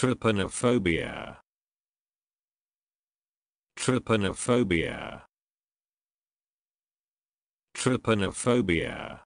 Trypanophobia. Trypanophobia. Trypanophobia.